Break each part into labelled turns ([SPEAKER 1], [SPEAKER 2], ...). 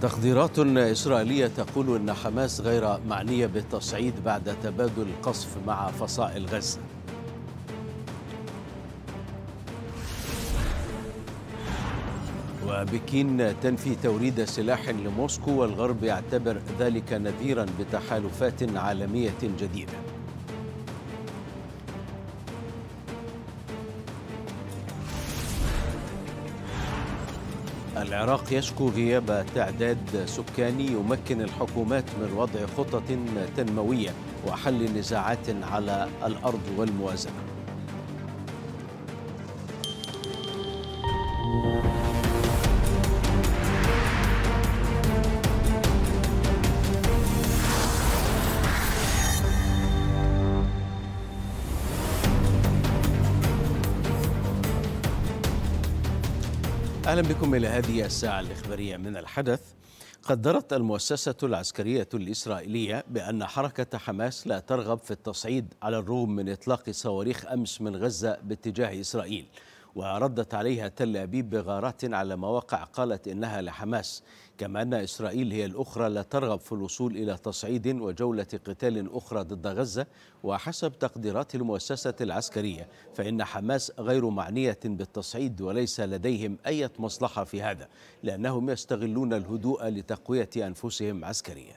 [SPEAKER 1] تقديرات إسرائيلية تقول أن حماس غير معنية بالتصعيد بعد تبادل القصف مع فصائل غزة وبكين تنفي توريد سلاح لموسكو والغرب يعتبر ذلك نذيرا بتحالفات عالمية جديدة العراق يشكو غياب تعداد سكاني يمكن الحكومات من وضع خطط تنمويه وحل نزاعات على الارض والموازنه أهلا بكم إلى هذه الساعة الإخبارية من الحدث قدرت المؤسسة العسكرية الإسرائيلية بأن حركة حماس لا ترغب في التصعيد على الرغم من إطلاق صواريخ أمس من غزة باتجاه إسرائيل وردت عليها تل أبيب بغارات على مواقع قالت إنها لحماس كما أن إسرائيل هي الأخرى لا ترغب في الوصول إلى تصعيد وجولة قتال أخرى ضد غزة وحسب تقديرات المؤسسة العسكرية فإن حماس غير معنية بالتصعيد وليس لديهم أي مصلحة في هذا لأنهم يستغلون الهدوء لتقوية أنفسهم عسكرياً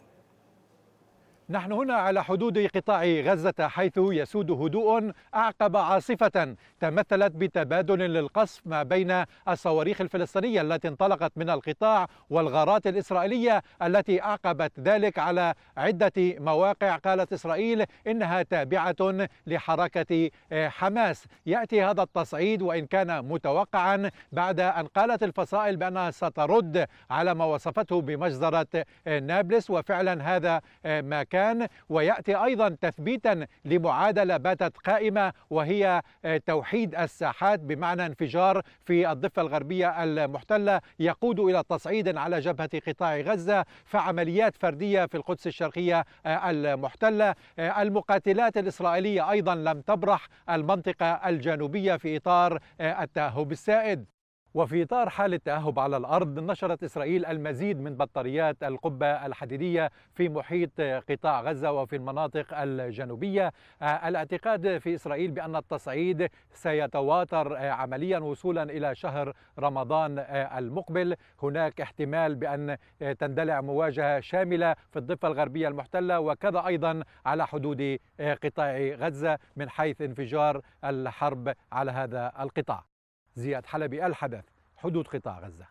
[SPEAKER 2] نحن هنا على حدود قطاع غزة حيث يسود هدوء أعقب عاصفة تمثلت بتبادل للقصف ما بين الصواريخ الفلسطينية التي انطلقت من القطاع والغارات الإسرائيلية التي أعقبت ذلك على عدة مواقع قالت إسرائيل إنها تابعة لحركة آه، حماس يأتي هذا التصعيد وإن كان متوقعا بعد أن قالت الفصائل بأنها سترد على ما وصفته بمجزرة آه، نابلس وفعلا هذا آه، ما كان السكان ويأتي أيضا تثبيتا لمعادلة باتت قائمة وهي آه، توحيد الساحات بمعنى انفجار في الضفة الغربية المحتلة يقود إلى تصعيد على جبهة قطاع غزة فعمليات فردية في القدس الشرقية آه، المحتلة آه، المقاتلات الإسرائيلية أيضا لم تبرح المنطقة الجنوبية في إطار التأهب السائد وفي إطار حالة تأهب على الأرض نشرت إسرائيل المزيد من بطاريات القبة الحديدية في محيط قطاع غزة وفي المناطق الجنوبية آه، الاعتقاد في إسرائيل بأن التصعيد سيتواتر آه، عمليا وصولا إلى شهر رمضان آه، المقبل هناك احتمال بأن تندلع مواجهة شاملة في الضفة الغربية المحتلة وكذا أيضا على حدود قطاع غزة من حيث انفجار الحرب على هذا القطاع زياد حلبي الحدث حدود قطاع غزة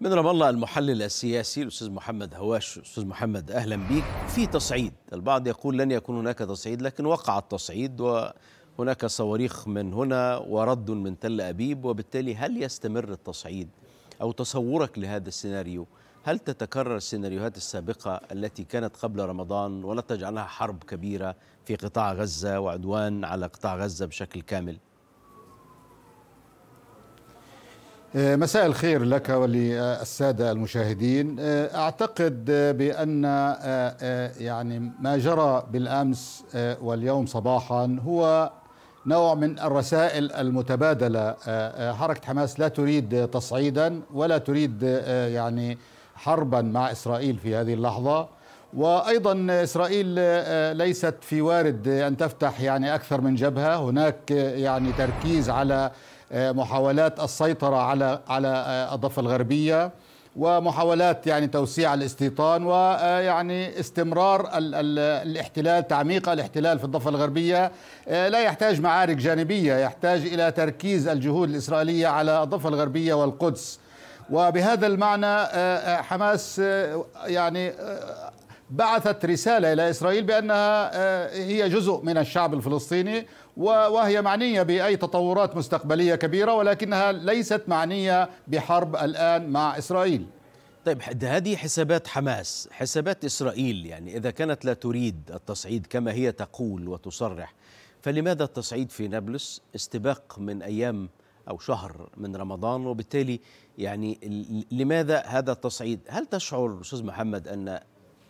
[SPEAKER 1] من رام الله المحلل السياسي الأستاذ محمد هواش أستاذ محمد أهلا بك في تصعيد البعض يقول لن يكون هناك تصعيد لكن وقع التصعيد وهناك صواريخ من هنا ورد من تل أبيب وبالتالي هل يستمر التصعيد أو تصورك لهذا السيناريو هل تتكرر السيناريوهات السابقة التي كانت قبل رمضان ولا تجعلها حرب كبيرة في قطاع غزة وعدوان على قطاع غزة بشكل كامل
[SPEAKER 3] آه، مساء الخير لك وللساده المشاهدين آه، اعتقد بان آه، يعني ما جرى بالامس واليوم صباحا هو نوع من الرسائل المتبادله حركه حماس لا تريد تصعيدا ولا تريد يعني حربا مع اسرائيل في هذه اللحظه وايضا اسرائيل ليست في وارد ان تفتح يعني اكثر من جبهه هناك يعني تركيز على آه، محاولات السيطرة على على آه، الضفة الغربية ومحاولات يعني توسيع الاستيطان ويعني آه، استمرار ال ال الاحتلال تعميق الاحتلال في الضفة الغربية لا يحتاج معارك جانبية يحتاج إلى تركيز الجهود الإسرائيلية على الضفة الغربية والقدس وبهذا المعنى حماس يعني بعثت رسالة إلى إسرائيل بأنها هي جزء من الشعب الفلسطيني وهي معنية بأي تطورات مستقبلية كبيرة ولكنها ليست معنية بحرب الآن مع إسرائيل طيب
[SPEAKER 1] هذه حسابات حماس حسابات إسرائيل يعني إذا كانت لا تريد التصعيد كما هي تقول وتصرح فلماذا التصعيد في نابلس استباق من أيام أو شهر من رمضان وبالتالي يعني لماذا هذا التصعيد هل تشعر أستاذ محمد أن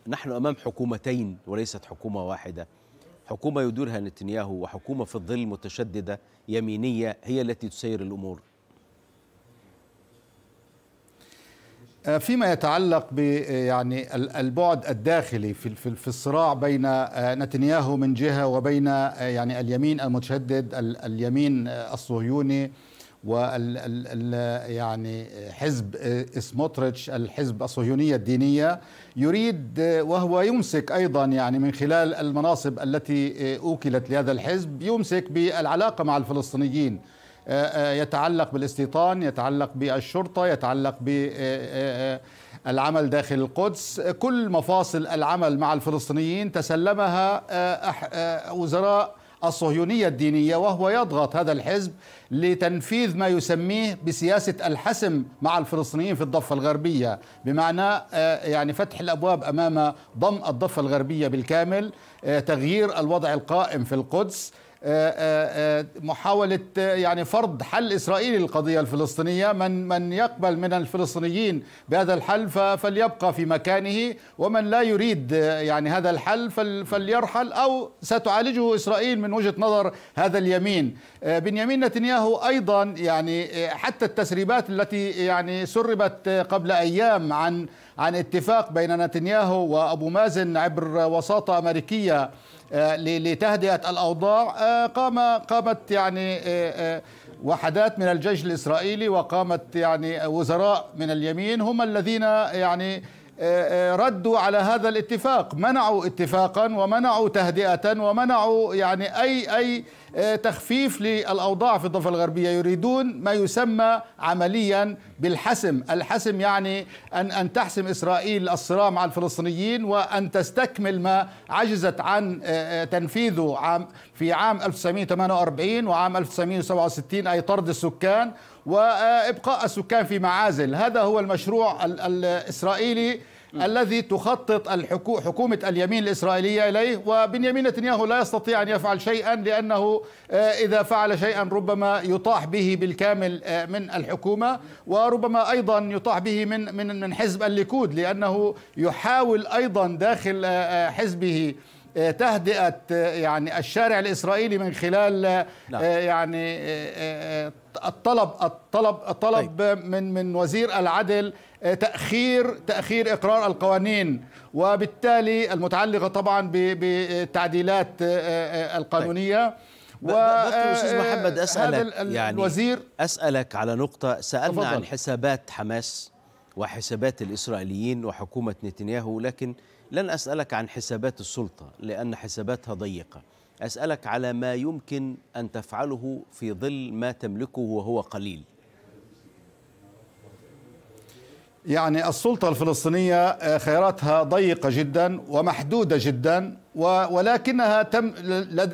[SPEAKER 1] نحن أمام حكومتين وليست حكومة واحدة حكومة يديرها نتنياهو وحكومة في الظل متشددة يمينية هي التي تسير
[SPEAKER 3] الأمور آه، فيما يتعلق ب آه، يعني البعد الداخلي في في الصراع بين آه، نتنياهو من جهه وبين يعني اليمين المتشدد اليمين الصهيوني وال ال يعني حزب آه، سموتريتش الحزب الصهيونية الدينية يريد آه، وهو يمسك أيضا يعني من خلال المناصب التي آه، أوكلت لهذا الحزب يمسك بالعلاقة مع الفلسطينيين يتعلق بالاستيطان يتعلق بالشرطة يتعلق بالعمل داخل القدس كل مفاصل العمل مع الفلسطينيين تسلمها وزراء الصهيونية الدينية وهو يضغط هذا الحزب لتنفيذ ما يسميه بسياسة الحسم مع الفلسطينيين في الضفة الغربية بمعنى آه، يعني فتح الأبواب أمام ضم الضفة الغربية بالكامل آه، تغيير الوضع القائم في القدس آه، آه، آه، محاولة يعني فرض حل إسرائيلي للقضية الفلسطينية من من يقبل من الفلسطينيين بهذا الحل فليبقى في مكانه ومن لا يريد يعني هذا الحل فليرحل أو ستعالجه إسرائيل من وجهة نظر هذا اليمين بنيامين نتنياهو أيضا يعني حتى التسريبات التي يعني سربت قبل أيام عن عن اتفاق بين نتنياهو وأبو مازن عبر وساطة أمريكية آه، لتهدئة الأوضاع آه، قام قامت يعني آه، وحدات من الجيش الإسرائيلي وقامت يعني وزراء من اليمين هم الذين يعني ردوا على هذا الاتفاق منعوا اتفاقا ومنعوا تهدئة ومنعوا يعني أي أي آه، تخفيف للأوضاع في الضفة الغربية يريدون ما يسمى عمليا بالحسم الحسم يعني أن, أن تحسم إسرائيل الصراع مع الفلسطينيين وأن تستكمل ما عجزت عن آه، آه، تنفيذه عام في عام 1948 وعام 1967 أي طرد السكان وابقاء السكان في معازل هذا هو المشروع الاسرائيلي م. الذي تخطط الحكومه حكومة اليمين الإسرائيلية إليه وبنيامين نتنياهو لا يستطيع أن يفعل شيئا لأنه آه، إذا فعل شيئا ربما يطاح به بالكامل آه، من الحكومة وربما أيضا يطاح به من من من حزب الليكود لأنه يحاول أيضا داخل آه، حزبه آه، تهدئه آه، يعني الشارع الاسرائيلي من خلال آه، نعم. يعني الطلب الطلب الطلب طيب. من من وزير العدل تاخير تاخير اقرار القوانين وبالتالي المتعلقه طبعا بالتعديلات القانونيه طيب. و استاذ محمد اسالك يعني الوزير
[SPEAKER 1] اسالك على نقطه سالنا تفضل. عن حسابات حماس وحسابات الاسرائيليين وحكومه نتنياهو لكن لن أسألك عن حسابات السلطة لأن حساباتها ضيقة أسألك على ما يمكن أن تفعله في ظل ما تملكه وهو قليل
[SPEAKER 3] يعني السلطة الفلسطينية آه، خياراتها ضيقة جدا ومحدودة جدا ولكنها تم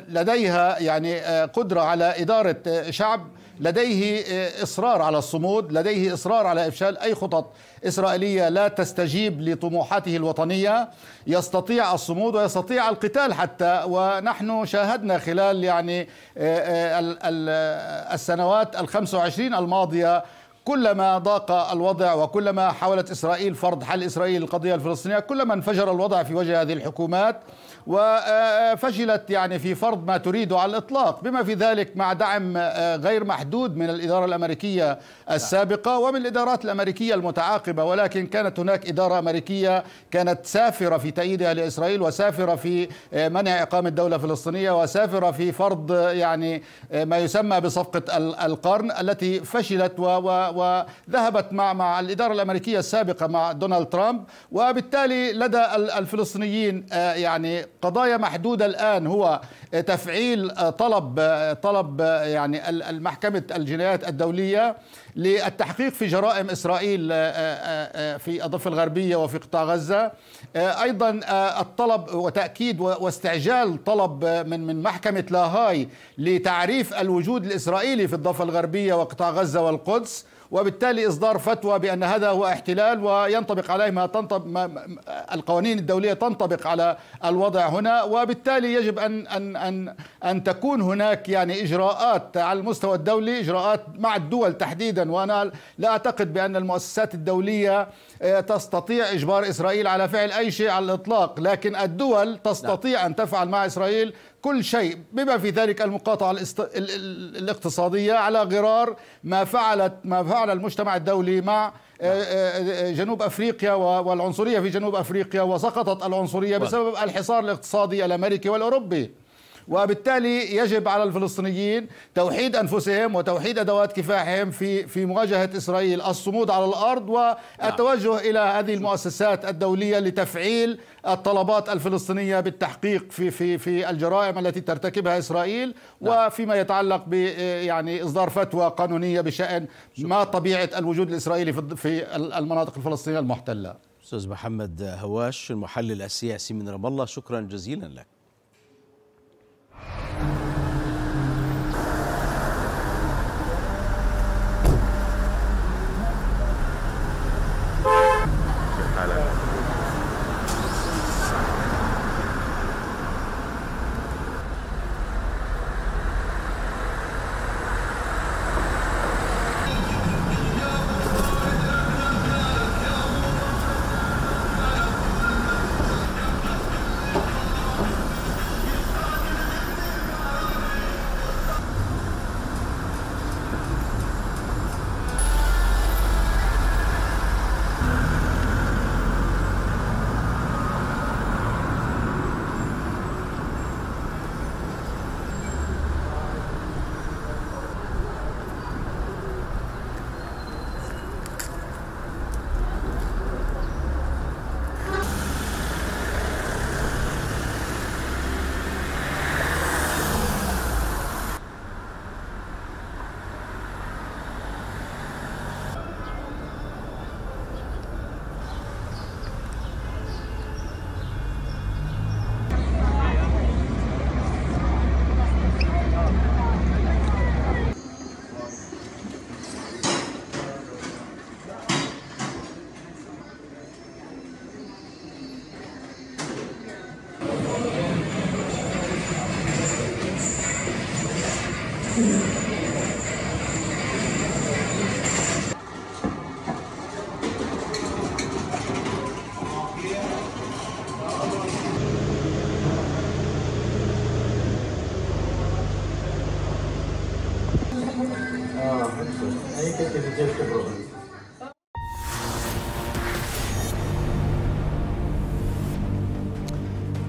[SPEAKER 3] لديها يعني آه، قدرة على إدارة آه، شعب لديه إصرار على الصمود لديه إصرار على إفشال أي خطط إسرائيلية لا تستجيب لطموحاته الوطنية يستطيع الصمود ويستطيع القتال حتى ونحن شاهدنا خلال يعني آه، آه، السنوات الخمس وعشرين الماضية كلما ضاق الوضع وكلما حاولت إسرائيل فرض حل إسرائيل القضية الفلسطينية كلما انفجر الوضع في وجه هذه الحكومات وفشلت آه، آه، يعني في فرض ما تريده على الإطلاق بما في ذلك مع دعم آه، غير محدود من الإدارة الأمريكية السابقة ومن الإدارات الأمريكية المتعاقبة ولكن كانت هناك إدارة أمريكية كانت سافرة في تأييدها لإسرائيل وسافرة في منع إقامة دولة فلسطينية وسافرة في فرض يعني ما يسمى بصفقة القرن التي فشلت و وذهبت مع مع الإدارة الأمريكية السابقة مع دونالد ترامب وبالتالي لدى الفلسطينيين آه، يعني قضايا محدودة الآن هو تفعيل آه، طلب آه، طلب يعني المحكمة الجنايات الدولية للتحقيق في جرائم إسرائيل في الضفة الغربية وفي قطاع غزة أيضا الطلب وتأكيد واستعجال طلب من من محكمة لاهاي لتعريف الوجود الإسرائيلي في الضفة الغربية وقطاع غزة والقدس وبالتالي إصدار فتوى بأن هذا هو احتلال وينطبق عليه ما تنطبق ما القوانين الدولية تنطبق على الوضع هنا وبالتالي يجب أن أن أن أن تكون هناك يعني إجراءات على المستوى الدولي إجراءات مع الدول تحديدا وأنا لا أعتقد بأن المؤسسات الدولية آه، تستطيع إجبار إسرائيل على فعل أي شيء على الإطلاق لكن الدول تستطيع أن تفعل مع إسرائيل كل شيء بما في ذلك المقاطعة الاقتصادية على غرار ما فعلت ما فعل المجتمع الدولي مع آه، آه، آه، جنوب أفريقيا والعنصرية في جنوب أفريقيا وسقطت العنصرية بسبب الحصار الاقتصادي الأمريكي والأوروبي وبالتالي يجب على الفلسطينيين توحيد أنفسهم وتوحيد أدوات كفاحهم في في مواجهة إسرائيل الصمود على الأرض والتوجه نعم. إلى هذه المؤسسات الدولية لتفعيل الطلبات الفلسطينية بالتحقيق في في في الجرائم التي ترتكبها إسرائيل نعم. وفيما يتعلق ب يعني إصدار فتوى قانونية بشأن ما طبيعة الوجود الإسرائيلي في المناطق الفلسطينية المحتلة أستاذ محمد هواش المحلل السياسي من رام الله شكرا جزيلا لك Thank you.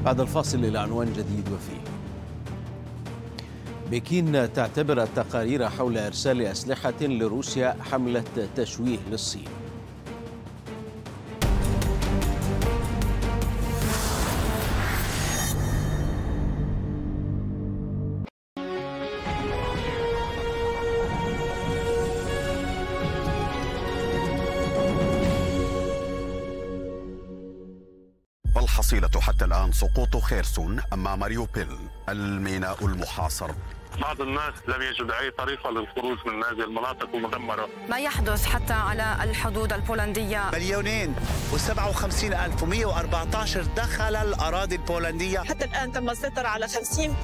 [SPEAKER 1] بعد الفاصل إلى عنوان جديد وفيه بكين تعتبر التقارير حول إرسال أسلحة لروسيا حملة تشويه للصين
[SPEAKER 4] الآن سقوط خيرسون أمام ماريوبيل الميناء المحاصر
[SPEAKER 5] بعض الناس لم يجد أي طريقة للخروج من هذه المناطق المدمرة
[SPEAKER 4] ما يحدث حتى على الحدود البولندية
[SPEAKER 5] مليونين و57 ألف و114 دخل الأراضي البولندية حتى الآن تم السيطرة على 50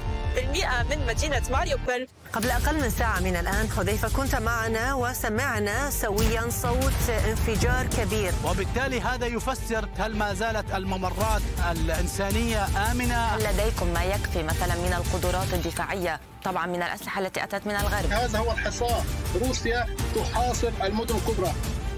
[SPEAKER 6] من مدينة ماريوبل
[SPEAKER 2] قبل أقل من ساعة من الآن حذيفة كنت معنا وسمعنا سويا صوت انفجار كبير وبالتالي هذا يفسر
[SPEAKER 7] هل ما زالت الممرات الإنسانية آمنة؟ هل لديكم ما يكفي مثلا من
[SPEAKER 1] القدرات الدفاعية طبعا من الأسلحة التي أتت من
[SPEAKER 4] الغرب هذا هو الحصار روسيا تحاصر المدن الكبرى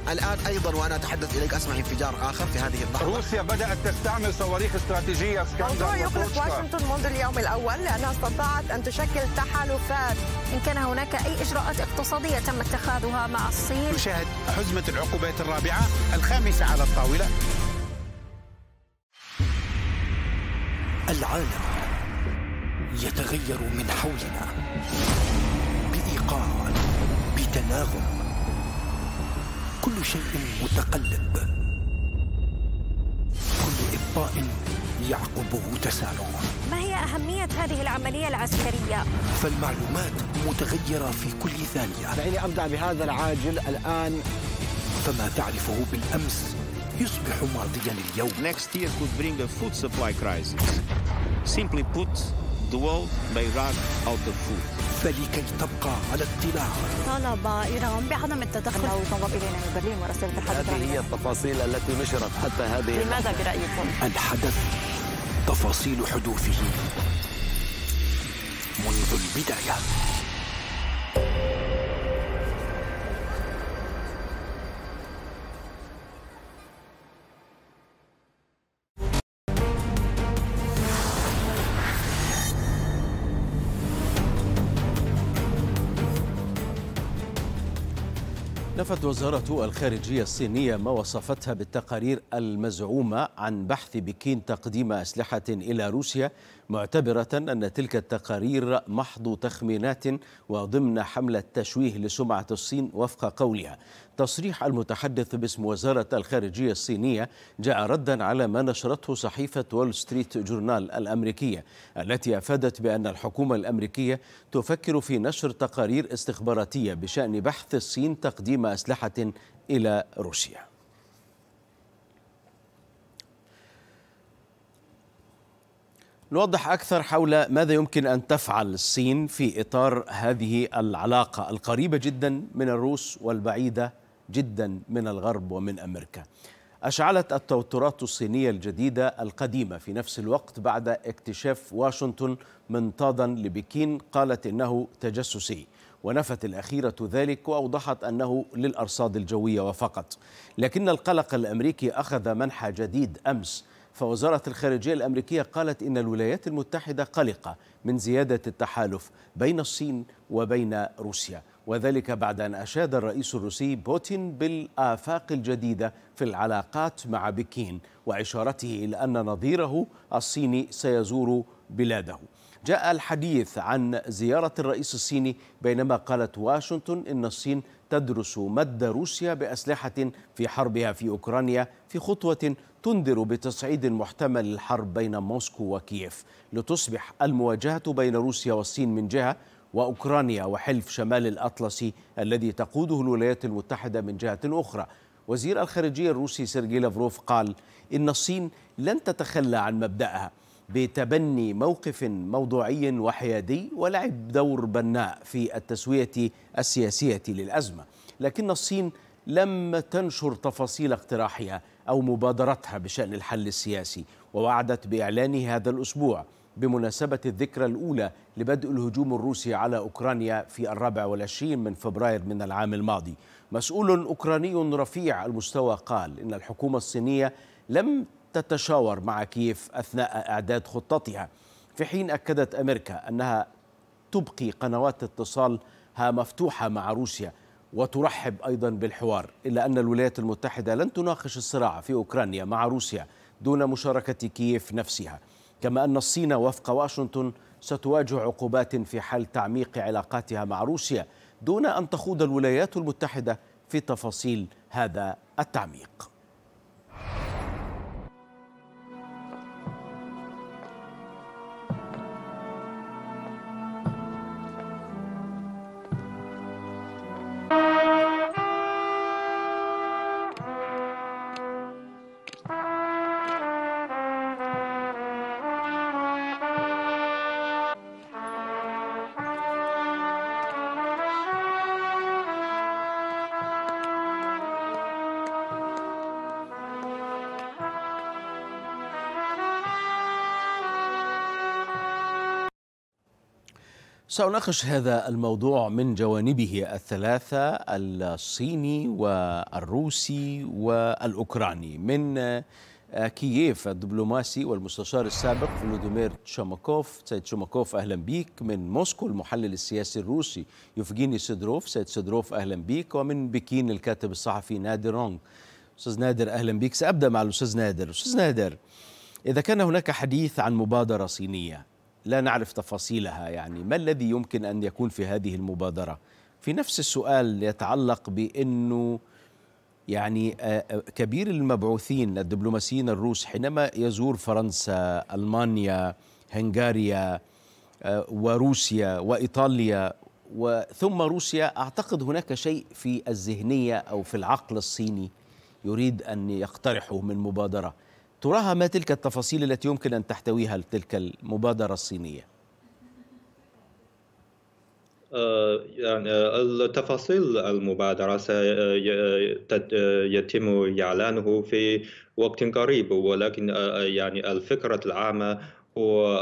[SPEAKER 4] الآن أيضا وأنا أتحدث إليك أسمع انفجار آخر في هذه اللحظة
[SPEAKER 2] روسيا بدأت تستعمل صواريخ استراتيجية اسكندر موضوع يقلق واشنطن منذ اليوم الأول لأنها استطاعت أن تشكل تحالفات إن كان هناك أي إجراءات اقتصادية تم اتخاذها مع الصين نشاهد حزمة العقوبات الرابعة الخامسة على الطاولة العالم
[SPEAKER 7] يتغير من حولنا بإيقاع بتناغم
[SPEAKER 2] كل شيء متقلب كل إبطاء يعقبه تسارع ما هي أهمية هذه العملية العسكرية؟
[SPEAKER 7] فالمعلومات متغيرة في كل ثانية دعيني أبدأ بهذا
[SPEAKER 1] العاجل الآن فما تعرفه بالأمس يصبح ماضيا اليوم Next year could bring a food supply crisis. Simply put, The world may run out of food. فلكي تبقى على اطلاع
[SPEAKER 3] طلب إيران بعدم التدخل او تنضم إلينا من برلين ورسالة الحدث هذه
[SPEAKER 1] هي التفاصيل التي نشرت حتى هذه
[SPEAKER 3] لماذا برأيكم؟
[SPEAKER 2] الحدث تفاصيل حدوثه منذ البداية
[SPEAKER 1] كشفت وزارة الخارجية الصينية ما وصفتها بالتقارير المزعومة عن بحث بكين تقديم أسلحة إلى روسيا معتبرة أن تلك التقارير محض تخمينات وضمن حملة تشويه لسمعة الصين وفق قولها تصريح المتحدث باسم وزارة الخارجية الصينية جاء ردا على ما نشرته صحيفة وول ستريت جورنال الأمريكية التي أفادت بأن الحكومة الأمريكية تفكر في نشر تقارير استخباراتية بشأن بحث الصين تقديم أسلحة إلى روسيا نوضح أكثر حول ماذا يمكن أن تفعل الصين في إطار هذه العلاقة القريبة جدا من الروس والبعيدة جدا من الغرب ومن أمريكا أشعلت التوترات الصينية الجديدة القديمة في نفس الوقت بعد اكتشاف واشنطن منطادا لبكين قالت إنه تجسسي ونفت الأخيرة ذلك وأوضحت أنه للأرصاد الجوية وفقط لكن القلق الأمريكي أخذ منحى جديد أمس فوزارة الخارجية الأمريكية قالت إن الولايات المتحدة قلقة من زيادة التحالف بين الصين وبين روسيا وذلك بعد أن أشاد الرئيس الروسي بوتين بالآفاق الجديدة في العلاقات مع بكين وإشارته إلى أن نظيره الصيني سيزور بلاده جاء الحديث عن زيارة الرئيس الصيني بينما قالت واشنطن إن الصين تدرس مد روسيا بأسلحة في حربها في أوكرانيا في خطوة تنذر بتصعيد محتمل الحرب بين موسكو وكييف لتصبح المواجهة بين روسيا والصين من جهة وأوكرانيا وحلف شمال الأطلسي الذي تقوده الولايات المتحدة من جهة أخرى وزير الخارجية الروسي سيرجي لافروف قال إن الصين لن تتخلى عن مبدأها بتبني موقف موضوعي وحيادي ولعب دور بناء في التسوية السياسية للأزمة لكن الصين لم تنشر تفاصيل اقتراحها أو مبادرتها بشأن الحل السياسي ووعدت بإعلانه هذا الأسبوع بمناسبة الذكرى الأولى لبدء الهجوم الروسي على أوكرانيا في الرابع والعشرين من فبراير من العام الماضي مسؤول أوكراني رفيع المستوى قال إن الحكومة الصينية لم تتشاور مع كييف أثناء إعداد خطتها في حين أكدت أمريكا أنها تبقي قنوات اتصالها مفتوحة مع روسيا وترحب أيضا بالحوار إلا أن الولايات المتحدة لن تناقش الصراع في أوكرانيا مع روسيا دون مشاركة كييف نفسها كما أن الصين وفق واشنطن ستواجه عقوبات في حال تعميق علاقاتها مع روسيا دون أن تخوض الولايات المتحدة في تفاصيل هذا التعميق سأناقش هذا الموضوع من جوانبه الثلاثة الصيني والروسي والأوكراني من آه، كييف الدبلوماسي والمستشار السابق فلوديمير تشاماكوف سيد تشاماكوف أهلا بيك من موسكو المحلل السياسي الروسي يفجيني سيدروف سيد سيدروف أهلا بيك ومن بكين الكاتب الصحفي نادر رونغ أستاذ نادر أهلا بيك سأبدأ مع الأستاذ نادر أستاذ نادر إذا كان هناك حديث عن مبادرة صينية لا نعرف تفاصيلها يعني ما الذي يمكن أن يكون في هذه المبادرة في نفس السؤال يتعلق بأنه يعني آه، آه، كبير المبعوثين الدبلوماسيين الروس حينما يزور فرنسا ألمانيا هنغاريا آه، وروسيا وإيطاليا ثم روسيا أعتقد هناك شيء في الذهنية أو في العقل الصيني يريد أن يقترحه من مبادرة تراها ما تلك التفاصيل التي يمكن أن تحتويها تلك المبادرة الصينية؟
[SPEAKER 6] آه، يعني التفاصيل المبادرة سيتم إعلانه في وقت قريب ولكن آه، آه، يعني الفكرة العامة هو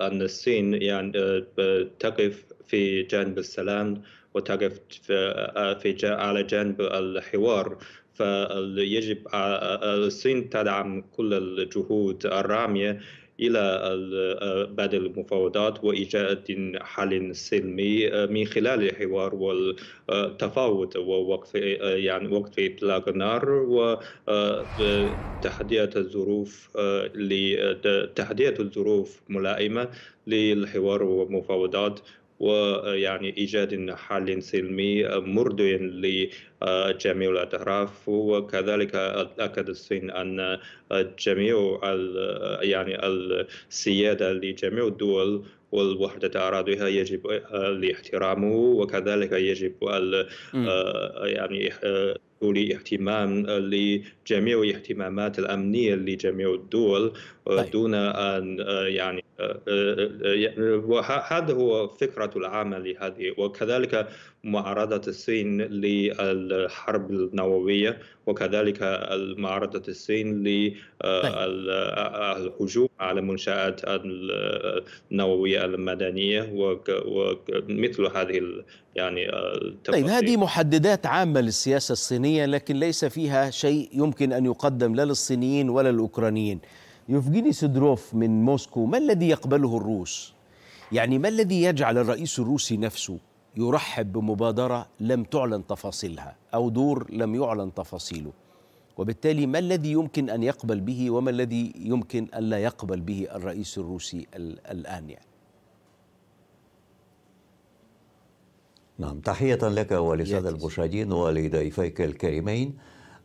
[SPEAKER 6] أن الصين يعني تقف في جانب السلام وتقف في على جانب الحوار فيجب الصين تدعم كل الجهود الرامية إلى بدء المفاوضات وإيجاد حل سلمي آه، من خلال الحوار والتفاوض ووقف آه، يعني وقف إطلاق النار وتحدية آه، الظروف لتحدية الظروف ملائمة للحوار والمفاوضات ويعني إيجاد حل سلمي مرضي لجميع الأطراف وكذلك أكد الصين أن جميع يعني السيادة لجميع الدول والوحدة أراضيها يجب الاحترام آه، وكذلك يجب آه، يعني تولي اهتمام لجميع الاهتمامات الامنيه لجميع الدول آه، دون ان آه، يعني, آه، يعني، وهذا هو فكره العمل لهذه وكذلك معارضة الصين للحرب النووية وكذلك معارضة الصين للهجوم طيب. آه، آه، على المنشآت النووية المدنية ومثل هذه يعني آه، طيب هذه
[SPEAKER 1] محددات عامة للسياسة الصينية لكن ليس فيها شيء يمكن أن يقدم لا للصينيين ولا للأوكرانيين يفجيني سيدروف من موسكو ما الذي يقبله الروس؟ يعني ما الذي يجعل الرئيس الروسي نفسه يرحب بمبادرة لم تعلن تفاصيلها أو دور لم يعلن تفاصيله وبالتالي ما الذي يمكن أن يقبل به وما الذي يمكن أن لا يقبل به الرئيس الروسي الآن يعني
[SPEAKER 5] نعم تحية لك ولسادة المشاهدين ولضيفيك الكريمين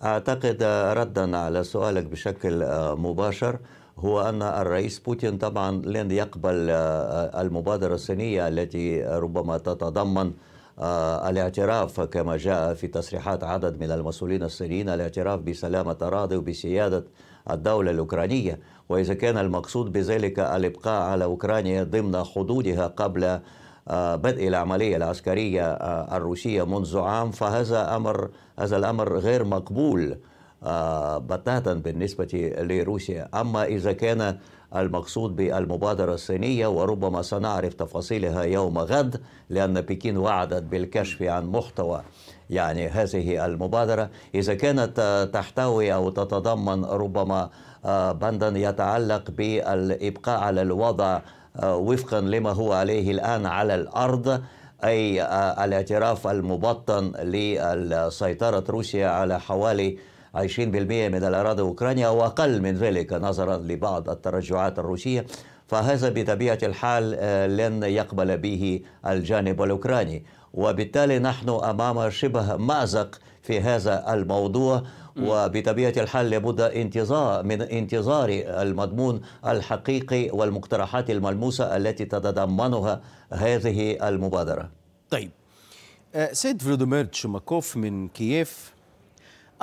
[SPEAKER 5] أعتقد ردا على سؤالك بشكل آه، مباشر هو أن الرئيس بوتين طبعا لن يقبل آه، آه، المبادرة الصينية التي ربما تتضمن آه، الاعتراف كما جاء في تصريحات عدد من المسؤولين الصينيين الاعتراف بسلامة أراضي وبسيادة الدولة الأوكرانية وإذا كان المقصود بذلك الإبقاء على أوكرانيا ضمن حدودها قبل بدء العملية العسكرية الروسية منذ عام فهذا أمر هذا الأمر غير مقبول آه، بتاتا بالنسبة لروسيا أما إذا كان المقصود بالمبادرة الصينية وربما سنعرف تفاصيلها يوم غد لأن بكين وعدت بالكشف عن محتوى يعني هذه المبادرة إذا كانت تحتوي أو تتضمن ربما آه، بندا يتعلق بالإبقاء على الوضع آه، وفقا لما هو عليه الآن على الأرض أي الاعتراف المبطن لسيطرة روسيا على حوالي 20% من الأراضي أوكرانيا وأقل من ذلك نظرا لبعض الترجعات الروسية فهذا بطبيعة الحال آه، لن يقبل به الجانب الأوكراني وبالتالي نحن أمام شبه مأزق في هذا الموضوع وبطبيعة الحال لابد انتظار من انتظار المضمون الحقيقي والمقترحات الملموسة التي تتضمنها هذه المبادرة طيب آه، سيد فلوديمير تشوماكوف
[SPEAKER 1] من كييف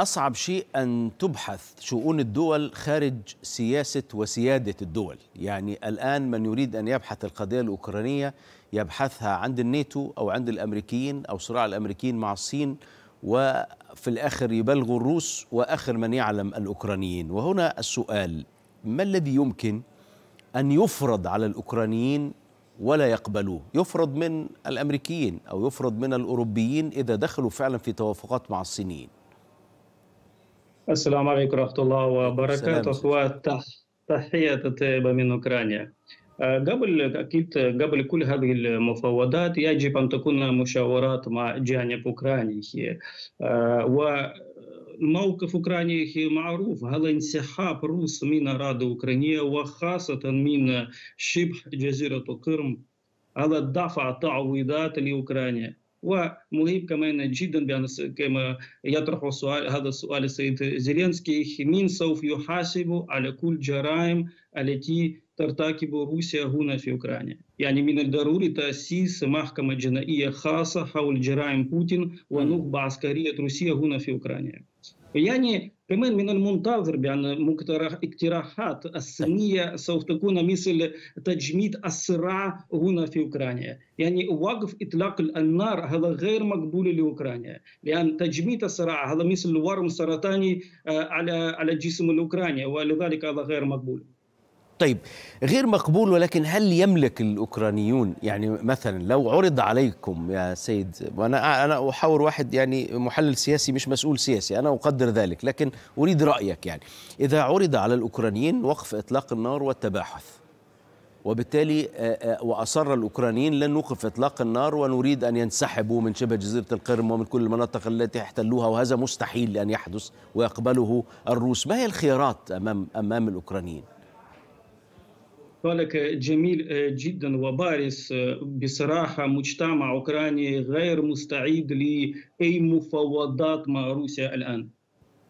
[SPEAKER 1] أصعب شيء أن تبحث شؤون الدول خارج سياسة وسيادة الدول يعني الآن من يريد أن يبحث القضية الأوكرانية يبحثها عند الناتو أو عند الأمريكيين أو صراع الأمريكيين مع الصين وفي الآخر يبلغوا الروس وآخر من يعلم الأوكرانيين وهنا السؤال ما الذي يمكن أن يفرض على الأوكرانيين ولا يقبلوه يفرض من الأمريكيين أو يفرض من الأوروبيين إذا دخلوا فعلا في توافقات مع الصينيين
[SPEAKER 8] السلام عليكم ورحمة الله وبركاته أخوات تحية طيبة من أوكرانيا آه، قبل أكيد قبل كل هذه المفاوضات يجب أن تكون مشاورات مع جانب أوكراني آه، وموقف أوكراني معروف هذا انسحاب روس من أراضي أوكرانية وخاصة من شبه جزيرة قرم هذا دفع تعويضات لأوكرانيا ومهم كمان جدا بأن كما يطرح السؤال هذا السؤال السيد زيلينسكي من سوف يحاسب على كل جرائم التي ترتكب روسيا هنا في أوكرانيا يعني من الضروري تأسيس محكمة جنائية خاصة حول جرائم بوتين ونخبة عسكرية روسيا هنا في أوكرانيا يعني كمان من المنتظر بأن اقتراحات الصينية سوف تكون مثل تجميد الصراع هنا في أوكرانيا يعني وقف إطلاق النار هذا غير مقبول لأوكرانيا لأن تجميد الصراع هذا مثل ورم سرطاني آه، على على جسم الأوكرانيا ولذلك هذا غير مقبول
[SPEAKER 1] طيب غير مقبول ولكن هل يملك الأوكرانيون يعني مثلا لو عرض عليكم يا سيد وأنا أنا أحاور واحد يعني محلل سياسي مش مسؤول سياسي أنا أقدر ذلك لكن أريد رأيك يعني إذا عرض على الأوكرانيين وقف إطلاق النار والتباحث وبالتالي واصر الاوكرانيين لن نوقف اطلاق النار ونريد ان ينسحبوا من شبه جزيره القرم ومن كل المناطق التي احتلوها وهذا مستحيل ان يحدث ويقبله الروس ما هي الخيارات امام امام الاوكرانيين
[SPEAKER 8] سؤالك جميل آه، جدا وبارز آه، بصراحة مجتمع أوكراني غير مستعد لأي مفاوضات مع روسيا الآن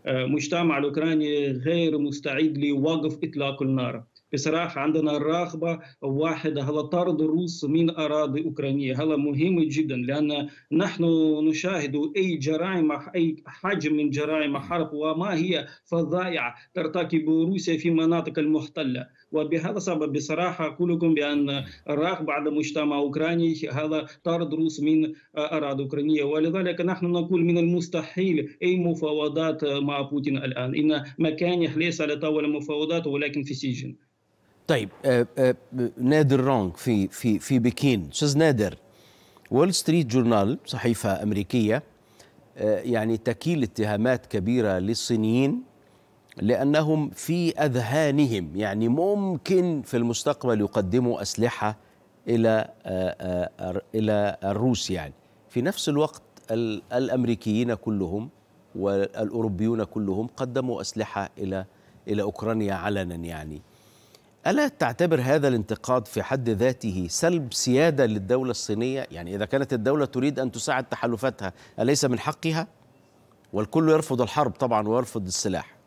[SPEAKER 8] آه، مجتمع الأوكراني غير مستعد لوقف إطلاق النار بصراحة عندنا الرغبة واحدة على طرد الروس من أراضي أوكرانية هذا مهم جدا لأن نحن نشاهد أي جرائم أي حجم من جرائم حرب وما هي فظائعة ترتكب روسيا في مناطق المحتلة وبهذا السبب بصراحة أقول لكم بأن الرغبة على المجتمع الأوكراني هذا طرد روس من أراضي أوكرانية ولذلك نحن نقول من المستحيل أي مفاوضات مع بوتين الآن إن مكانه ليس على طاولة مفاوضات ولكن في سجن
[SPEAKER 1] طيب آه، آه، نادر رونغ في في في بكين استاذ نادر وول ستريت جورنال صحيفه امريكيه آه، يعني تكيل اتهامات كبيره للصينيين لأنهم في أذهانهم يعني ممكن في المستقبل يقدموا أسلحة إلى آه، آه، آه، إلى الروس يعني في نفس الوقت الأمريكيين كلهم والأوروبيون كلهم قدموا أسلحة إلى إلى أوكرانيا علنا يعني ألا تعتبر هذا الانتقاد في حد ذاته سلب سيادة للدولة الصينية؟ يعني إذا كانت الدولة تريد أن تساعد تحالفاتها أليس من حقها؟ والكل يرفض الحرب طبعا ويرفض السلاح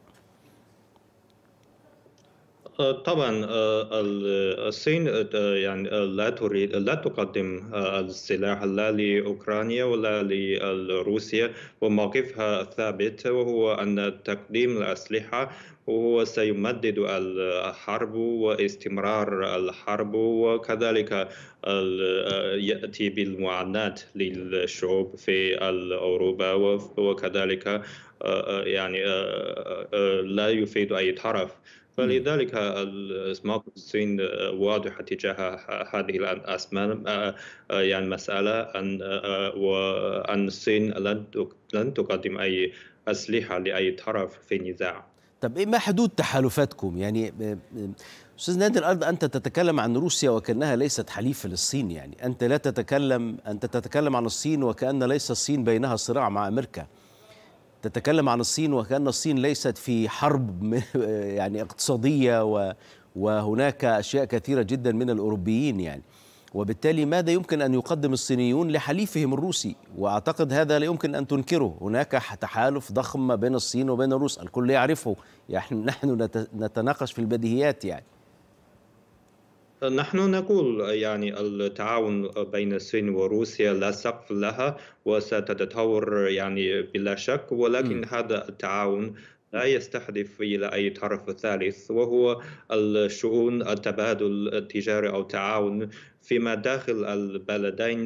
[SPEAKER 6] آه، طبعا آه، آه، الصين يعني لا تريد لا تقدم السلاح لا لاوكرانيا ولا لروسيا وموقفها الثابت وهو ان تقديم الاسلحه وهو سيمدد الحرب واستمرار الحرب وكذلك ياتي بالمعاناه للشعوب في اوروبا وكذلك يعني لا يفيد اي طرف فلذلك سمارت الصين واضحه تجاه هذه الاسماء آه، يعني مساله ان آه، وان الصين لن تقدم اي اسلحه لاي طرف في النزاع.
[SPEAKER 1] طب ايه ما حدود تحالفاتكم؟ يعني آه، استاذ نادر ارض انت تتكلم عن روسيا وكانها ليست حليفه للصين يعني انت لا تتكلم انت تتكلم عن الصين وكان ليس الصين بينها صراع مع امريكا. تتكلم عن الصين وكأن الصين ليست في حرب يعني اقتصادية و وهناك أشياء كثيرة جدا من الأوروبيين يعني وبالتالي ماذا يمكن أن يقدم الصينيون لحليفهم الروسي وأعتقد هذا لا يمكن أن تنكره هناك تحالف ضخم بين الصين وبين الروس الكل يعرفه يعني نحن نتناقش في البديهيات يعني
[SPEAKER 6] نحن نقول يعني التعاون بين الصين وروسيا لا سقف لها وستتطور يعني بلا شك ولكن م. هذا التعاون لا يستهدف إلى أي طرف ثالث وهو الشؤون التبادل التجاري أو التعاون فيما داخل البلدين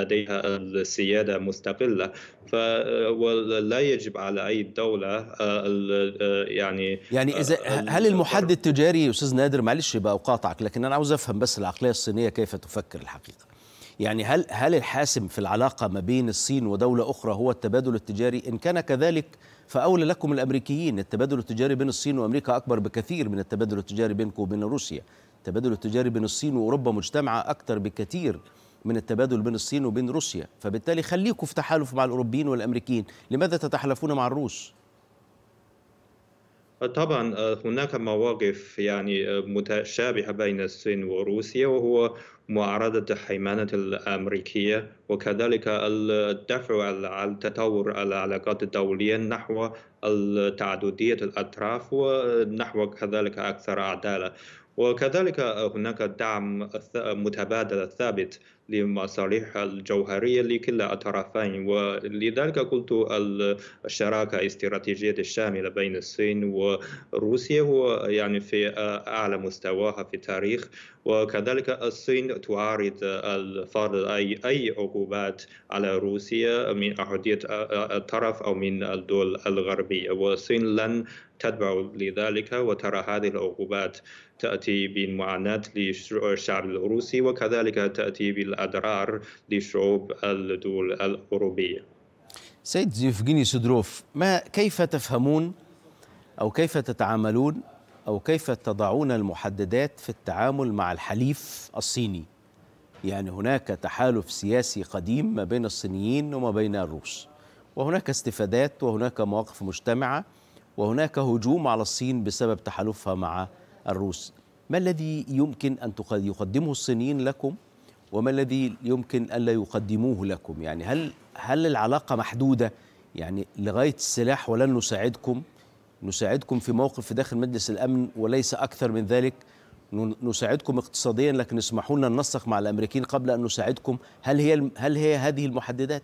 [SPEAKER 6] لديها السيادة مستقلة فلا يجب على أي دولة آه، آه، يعني يعني إذا آه،
[SPEAKER 1] هل المحدد التجاري أستاذ نادر معلش بقى أقاطعك لكن أنا عاوز أفهم بس العقلية الصينية كيف تفكر الحقيقة يعني هل هل الحاسم في العلاقة ما بين الصين ودولة أخرى هو التبادل التجاري إن كان كذلك فأولى لكم الأمريكيين التبادل التجاري بين الصين وأمريكا أكبر بكثير من التبادل التجاري بينكم وبين روسيا التبادل التجاري بين الصين واوروبا مجتمعه اكثر بكثير من التبادل بين الصين وبين روسيا فبالتالي خليكم في تحالف مع الاوروبيين والامريكيين لماذا تتحالفون مع الروس
[SPEAKER 6] طبعا آه، هناك مواقف يعني آه، متشابهة بين الصين وروسيا وهو معارضة الهيمنة الأمريكية وكذلك الدفع على تطور العلاقات الدولية نحو تعددية الأطراف ونحو كذلك أكثر عدالة وكذلك آه، هناك دعم آه، متبادل ثابت لمصالح الجوهرية لكلا الطرفين ولذلك قلت الشراكة الاستراتيجية الشاملة بين الصين وروسيا هو يعني في آه، أعلى مستواها في التاريخ وكذلك الصين تعارض الفرض أي أي عقوبات على روسيا من أحادية الطرف أو من الدول الغربية والصين لن تتبع لذلك وترى هذه العقوبات تأتي بالمعاناة للشعب الروسي وكذلك تأتي بالأضرار لشعوب الدول الأوروبية
[SPEAKER 1] سيد زيفجيني سدروف ما كيف تفهمون أو كيف تتعاملون أو كيف تضعون المحددات في التعامل مع الحليف الصيني يعني هناك تحالف سياسي قديم ما بين الصينيين وما بين الروس وهناك استفادات وهناك مواقف مجتمعه وهناك هجوم على الصين بسبب تحالفها مع الروس ما الذي يمكن أن يقدمه الصينيين لكم وما الذي يمكن ألا يقدموه لكم يعني هل, هل العلاقة محدودة يعني لغاية السلاح ولن نساعدكم نساعدكم في موقف في داخل مجلس الأمن وليس أكثر من ذلك نساعدكم اقتصاديا لكن اسمحوا لنا ننسق مع
[SPEAKER 5] الامريكيين قبل ان نساعدكم هل هي هل هي هذه المحددات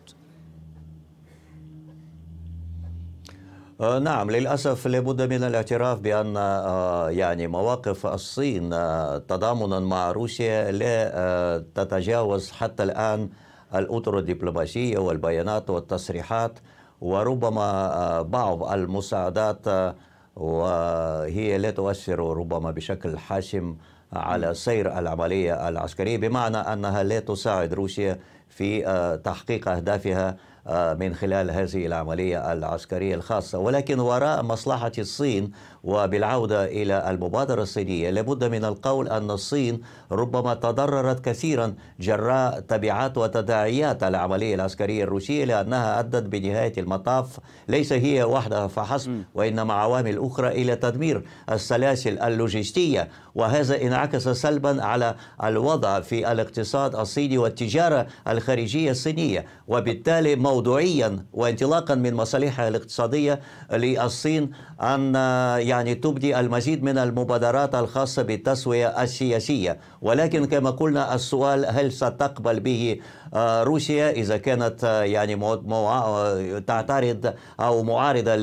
[SPEAKER 5] آه، نعم للأسف لابد من الاعتراف بأن آه، يعني مواقف الصين آه، تضامنا مع روسيا لا تتجاوز حتى الآن الأطر الدبلوماسية والبيانات والتصريحات وربما بعض المساعدات وهي لا تؤثر ربما بشكل حاسم على نعم. سير العملية العسكرية بمعنى أنها لا تساعد روسيا في تحقيق أهدافها آه، من خلال هذه العملية العسكرية الخاصة ولكن وراء مصلحة الصين وبالعودة إلى المبادرة الصينية لابد من القول أن الصين ربما تضررت كثيرا جراء تبعات وتداعيات العملية العسكرية الروسية لأنها أدت بنهاية المطاف ليس هي وحدها فحسب وإنما عوامل أخرى إلى تدمير السلاسل اللوجستية وهذا انعكس سلبا على الوضع في الاقتصاد الصيني والتجارة الخارجية الصينية وبالتالي موضوعيا وانطلاقا من مصالحها الاقتصادية للصين أن يعني تبدي المزيد من المبادرات الخاصة بالتسوية السياسية ولكن كما قلنا السؤال هل ستقبل به آه، روسيا إذا كانت آه، يعني آه، تعترض أو معارضة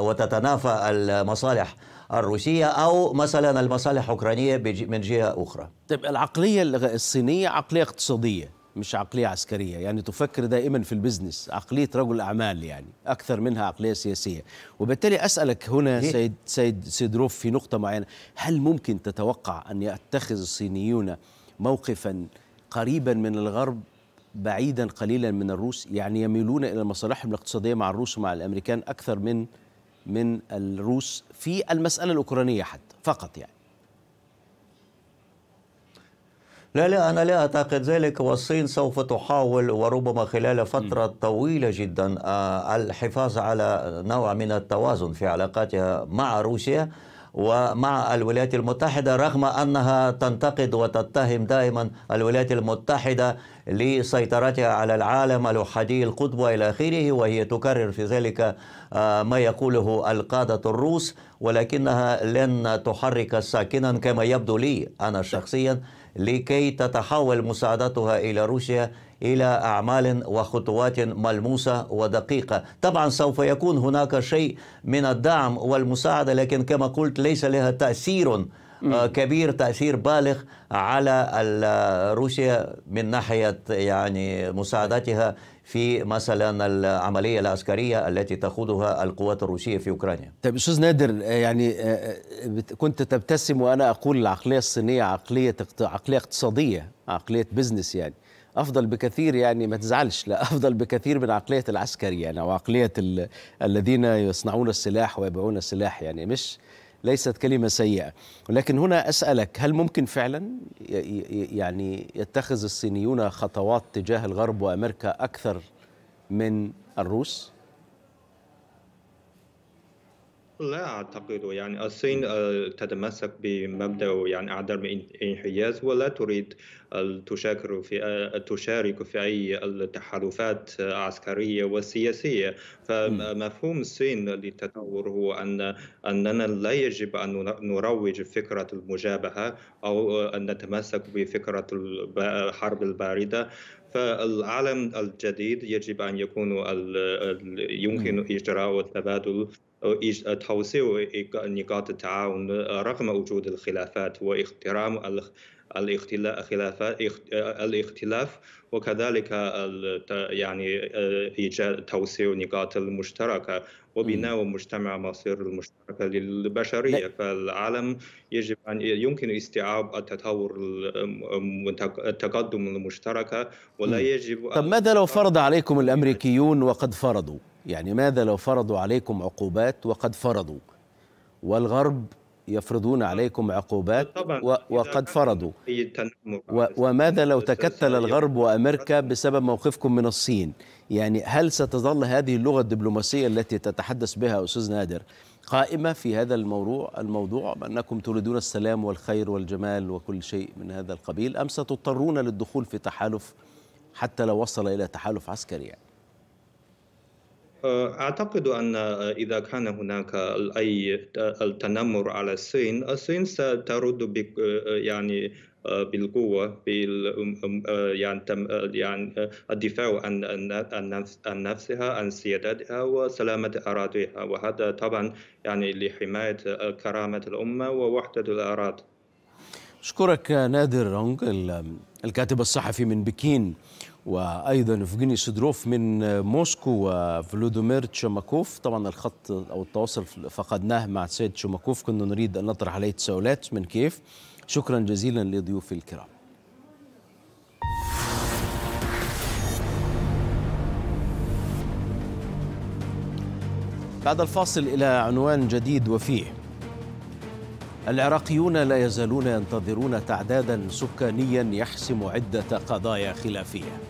[SPEAKER 5] وتتنافى المصالح الروسية أو مثلا المصالح الأوكرانية من جهة أخرى طيب العقلية الصينية
[SPEAKER 1] عقلية اقتصادية مش عقلية عسكرية يعني تفكر دائما في البزنس عقلية رجل أعمال يعني أكثر منها عقلية سياسية وبالتالي أسألك هنا إيه؟ سيد, سيد, سيد روف في نقطة معينة هل ممكن تتوقع أن يتخذ الصينيون موقفا قريبا من الغرب بعيدا قليلا من الروس يعني يميلون إلى مصالحهم الاقتصادية مع الروس ومع الأمريكان أكثر من من الروس في المسألة الأوكرانية حتى فقط يعني
[SPEAKER 5] لا لا أنا لا أعتقد ذلك والصين سوف تحاول وربما خلال فترة طويلة جدا آه، الحفاظ على نوع من التوازن في علاقاتها مع روسيا ومع الولايات المتحدة رغم أنها تنتقد وتتهم دائما الولايات المتحدة لسيطرتها على العالم الأحادي القطب وإلى آخره وهي تكرر في ذلك آه، ما يقوله القادة الروس ولكنها لن تحرك ساكنا كما يبدو لي أنا شخصيا لكي تتحول مساعدتها إلى روسيا إلى أعمال وخطوات ملموسة ودقيقة طبعا سوف يكون هناك شيء من الدعم والمساعدة لكن كما قلت ليس لها تأثير آه، كبير تأثير بالغ على روسيا من ناحية يعني مساعدتها في مثلا العملية العسكرية التي تخوضها القوات الروسية في أوكرانيا
[SPEAKER 1] طيب أستاذ نادر آه، يعني آه، آه، كنت تبتسم وأنا أقول العقلية الصينية عقلية عقلية اقتصادية عقلية بزنس يعني افضل بكثير يعني ما تزعلش لا افضل بكثير من عقليه العسكريه يعني او عقليه الذين يصنعون السلاح ويبيعون السلاح يعني مش ليست كلمة سيئة ولكن هنا أسألك هل ممكن فعلا يعني يتخذ الصينيون خطوات تجاه الغرب وأمريكا أكثر من الروس؟
[SPEAKER 6] لا أعتقد يعني الصين آه، تتمسك بمبدأ يعني عدم الانحياز ولا تريد تشارك في آه، تشارك في أي التحالفات العسكرية آه، والسياسية فمفهوم الصين للتطور هو أن أننا لا يجب أن نروج فكرة المجابهة أو أن نتمسك بفكرة الحرب الباردة فالعالم الجديد يجب أن يكون يمكن إجراء التبادل اه، توسيع اه، نقاط التعاون اه، رغم وجود الخلافات واحترام الاختلاف وكذلك يعني ايجاد توسيع النقاط المشتركه وبناء مجتمع مصير المشترك للبشريه فالعالم يجب ان يمكن استيعاب التطور التقدم المشترك ولا يجب طب
[SPEAKER 1] ماذا لو فرض عليكم الامريكيون وقد فرضوا يعني ماذا لو فرضوا عليكم عقوبات وقد فرضوا والغرب يفرضون عليكم عقوبات وقد فرضوا وماذا لو تكتل الغرب وأمريكا بسبب موقفكم من الصين يعني هل ستظل هذه اللغة الدبلوماسية التي تتحدث بها أستاذ نادر قائمة في هذا الموضوع الموضوع أنكم تريدون السلام والخير والجمال وكل شيء من هذا القبيل أم ستضطرون للدخول في تحالف حتى لو وصل إلى تحالف عسكري يعني
[SPEAKER 6] آه، أعتقد أن إذا كان هناك أي التنمر على الصين الصين سترد آه، يعني آه، بالقوة بال يعني, يعني، الدفاع عن عن نفسها عن سيادتها وسلامة أراضيها وهذا طبعا يعني لحماية كرامة الأمة ووحدة الأراضي.
[SPEAKER 1] أشكرك نادر رونغ الكاتب الصحفي من بكين وايضا فيجيني سيدروف من موسكو وفلودومير تشوماكوف طبعا الخط او التواصل فقدناه مع السيد تشوماكوف كنا نريد ان نطرح عليه تساؤلات من كيف شكرا جزيلا لضيوفي الكرام بعد الفاصل الى عنوان جديد وفيه العراقيون لا يزالون ينتظرون تعدادا سكانيا يحسم عده قضايا خلافيه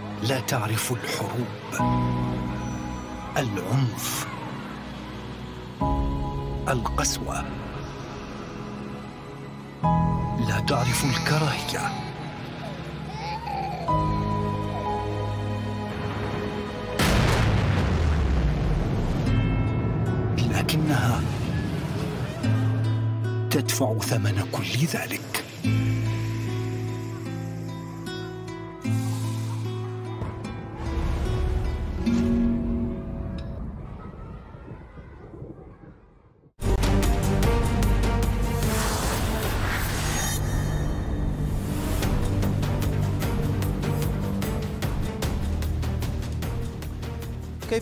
[SPEAKER 4] لا تعرف الحروب العنف القسوه لا تعرف الكراهيه
[SPEAKER 7] لكنها
[SPEAKER 4] تدفع ثمن كل ذلك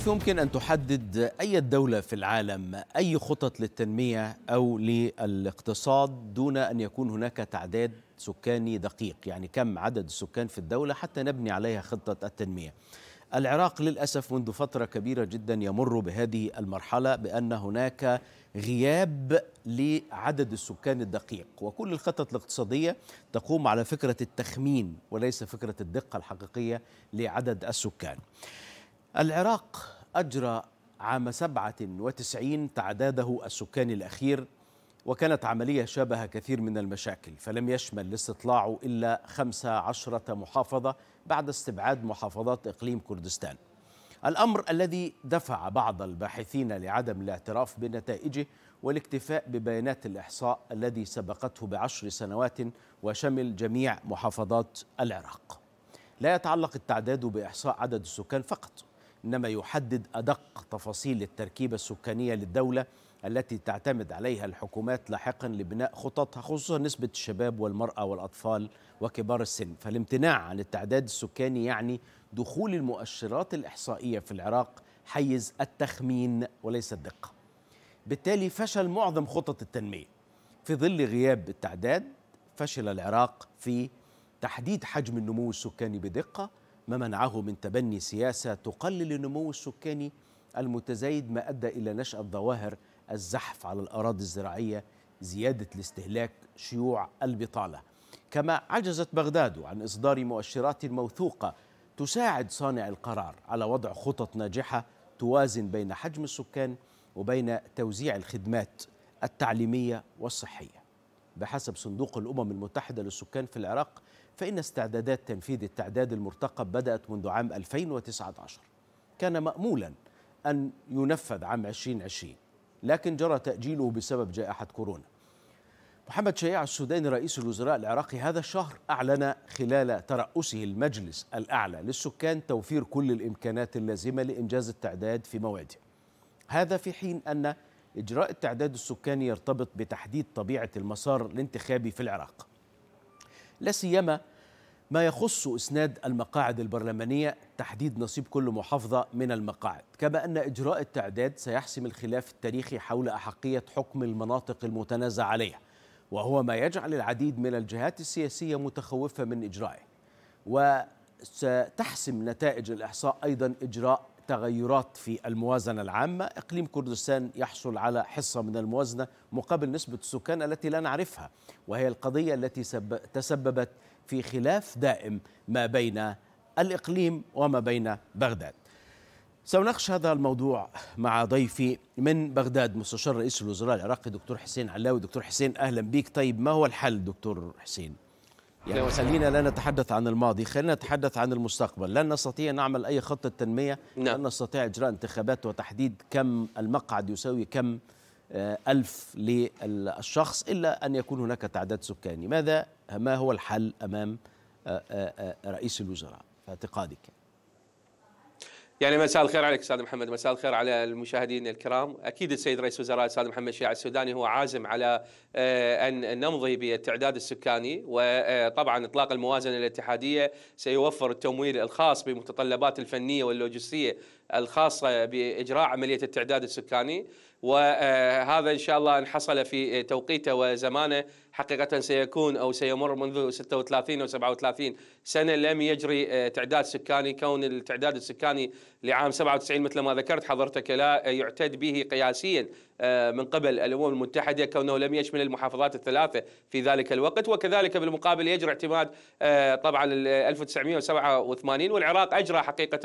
[SPEAKER 1] يمكن أن تحدد أي دولة في العالم أي خطط للتنمية أو للاقتصاد دون أن يكون هناك تعداد سكاني دقيق يعني كم عدد السكان في الدولة حتى نبني عليها خطة التنمية العراق للأسف منذ فترة كبيرة جدا يمر بهذه المرحلة بأن هناك غياب لعدد السكان الدقيق وكل الخطط الاقتصادية تقوم على فكرة التخمين وليس فكرة الدقة الحقيقية لعدد السكان العراق أجرى عام 97 تعداده السكاني الأخير وكانت عملية شابه كثير من المشاكل فلم يشمل الاستطلاع إلا 15 محافظة بعد استبعاد محافظات إقليم كردستان الأمر الذي دفع بعض الباحثين لعدم الاعتراف بنتائجه والاكتفاء ببيانات الإحصاء الذي سبقته بعشر سنوات وشمل جميع محافظات العراق لا يتعلق التعداد بإحصاء عدد السكان فقط إنما يحدد أدق تفاصيل التركيبة السكانية للدولة التي تعتمد عليها الحكومات لاحقا لبناء خططها خصوصا نسبة الشباب والمرأة والأطفال وكبار السن فالامتناع عن التعداد السكاني يعني دخول المؤشرات الإحصائية في العراق حيز التخمين وليس الدقة بالتالي فشل معظم خطط التنمية في ظل غياب التعداد فشل العراق في تحديد حجم النمو السكاني بدقة ما منعه من تبني سياسة تقلل النمو السكاني المتزايد ما أدى إلى نشأة ظواهر الزحف على الأراضي الزراعية زيادة الاستهلاك شيوع البطالة كما عجزت بغداد عن إصدار مؤشرات موثوقة تساعد صانع القرار على وضع خطط ناجحة توازن بين حجم السكان وبين توزيع الخدمات التعليمية والصحية بحسب صندوق الأمم المتحدة للسكان في العراق فإن استعدادات تنفيذ التعداد المرتقب بدأت منذ عام 2019 كان مأمولا أن ينفذ عام 2020 لكن جرى تأجيله بسبب جائحة كورونا محمد شياع السوداني رئيس الوزراء العراقي هذا الشهر أعلن خلال ترأسه المجلس الأعلى للسكان توفير كل الإمكانات اللازمة لإنجاز التعداد في موعده هذا في حين أن إجراء التعداد السكاني يرتبط بتحديد طبيعة المسار الانتخابي في العراق لا سيما ما يخص اسناد المقاعد البرلمانيه تحديد نصيب كل محافظه من المقاعد، كما ان اجراء التعداد سيحسم الخلاف التاريخي حول احقيه حكم المناطق المتنازع عليها، وهو ما يجعل العديد من الجهات السياسيه متخوفه من اجرائه. وستحسم نتائج الاحصاء ايضا اجراء تغيرات في الموازنة العامة إقليم كردستان يحصل على حصة من الموازنة مقابل نسبة السكان التي لا نعرفها وهي القضية التي تسببت في خلاف دائم ما بين الإقليم وما بين بغداد سنناقش هذا الموضوع مع ضيفي من بغداد مستشار رئيس الوزراء العراقي دكتور حسين علاوي دكتور حسين أهلا بك طيب ما هو الحل دكتور حسين يعني خلينا لا نتحدث عن الماضي خلينا نتحدث عن المستقبل لن نستطيع نعمل أي خطة تنمية نعم. لن نستطيع إجراء انتخابات وتحديد كم المقعد يساوي كم آه، ألف للشخص إلا أن يكون هناك تعداد سكاني ماذا ما هو الحل أمام آه، آه، رئيس الوزراء في اعتقادك
[SPEAKER 9] يعني مساء الخير عليك استاذ محمد مساء الخير على المشاهدين الكرام اكيد السيد رئيس وزراء الاستاذ محمد شيع السوداني هو عازم على آه، ان نمضي بالتعداد السكاني وطبعا اطلاق الموازنه الاتحاديه سيوفر التمويل الخاص بالمتطلبات الفنيه واللوجستيه الخاصه باجراء عمليه التعداد السكاني وهذا ان شاء الله ان حصل في توقيته وزمانه حقيقة سيكون أو سيمر منذ 36 أو 37 سنة لم يجري آه، تعداد سكاني كون التعداد السكاني لعام 97 مثل ما ذكرت حضرتك لا يعتد به قياسيا آه، من قبل الأمم المتحدة كونه لم يشمل المحافظات الثلاثة في ذلك الوقت وكذلك بالمقابل يجري اعتماد آه، طبعا 1987 والعراق أجرى حقيقة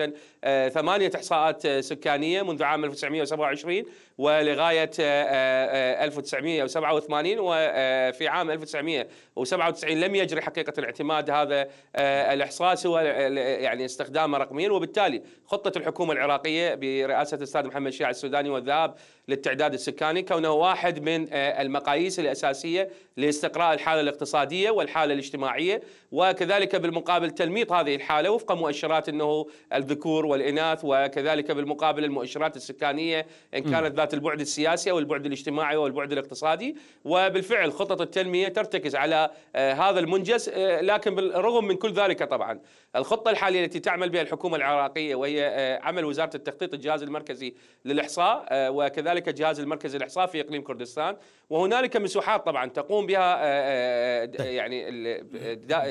[SPEAKER 9] ثمانية إحصاءات سكانية منذ عام 1927 ولغاية 1987 وفي عام عام 1997 لم يجري حقيقة الاعتماد هذا آه، الإحصاء سوى آه، يعني استخدامه رقميا وبالتالي خطة الحكومة العراقية برئاسة الأستاذ محمد شيع السوداني والذهاب للتعداد السكاني كونه واحد من آه، المقاييس الأساسية لاستقراء الحالة الاقتصادية والحالة الاجتماعية وكذلك بالمقابل تلميط هذه الحالة وفق مؤشرات أنه الذكور والإناث وكذلك بالمقابل المؤشرات السكانية إن كانت ذات البعد السياسي أو البعد الاجتماعي أو البعد الاقتصادي وبالفعل خطط التنمية ترتكز على آه، هذا المنجز آه، لكن بالرغم من كل ذلك طبعا الخطة الحالية التي تعمل بها الحكومة العراقية وهي آه، عمل وزارة التخطيط الجهاز المركزي للإحصاء آه، وكذلك الجهاز المركزي للإحصاء في إقليم كردستان وهنالك مسوحات طبعا تقوم بها آه، طيب. يعني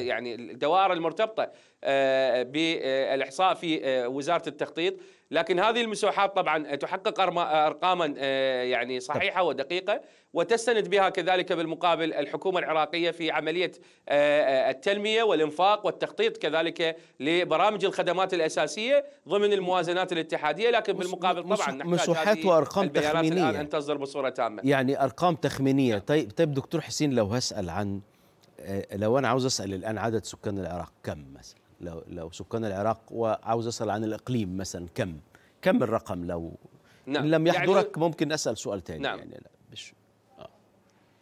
[SPEAKER 9] يعني الدوائر المرتبطة بالإحصاء في وزارة التخطيط لكن هذه المساحات طبعا آه، تحقق آه، ارقاما آه، يعني صحيحه ودقيقه وتستند بها كذلك بالمقابل الحكومه العراقيه في عمليه التنميه والانفاق والتخطيط كذلك لبرامج الخدمات الاساسيه ضمن الموازنات الاتحاديه لكن بالمقابل طبعا نحتاج مساحات وارقام تخمينيه الان ان تصدر بصوره تامه
[SPEAKER 1] يعني ارقام تخمينيه نعم. طيب طيب دكتور حسين لو هسال عن لو انا عاوز اسال الان عدد سكان العراق كم مثلا لو لو سكان العراق وعاوز اسال عن الاقليم مثلا كم كم الرقم لو نعم. إن لم يحضرك يعني ممكن اسال سؤال ثاني نعم. يعني لا مش آه.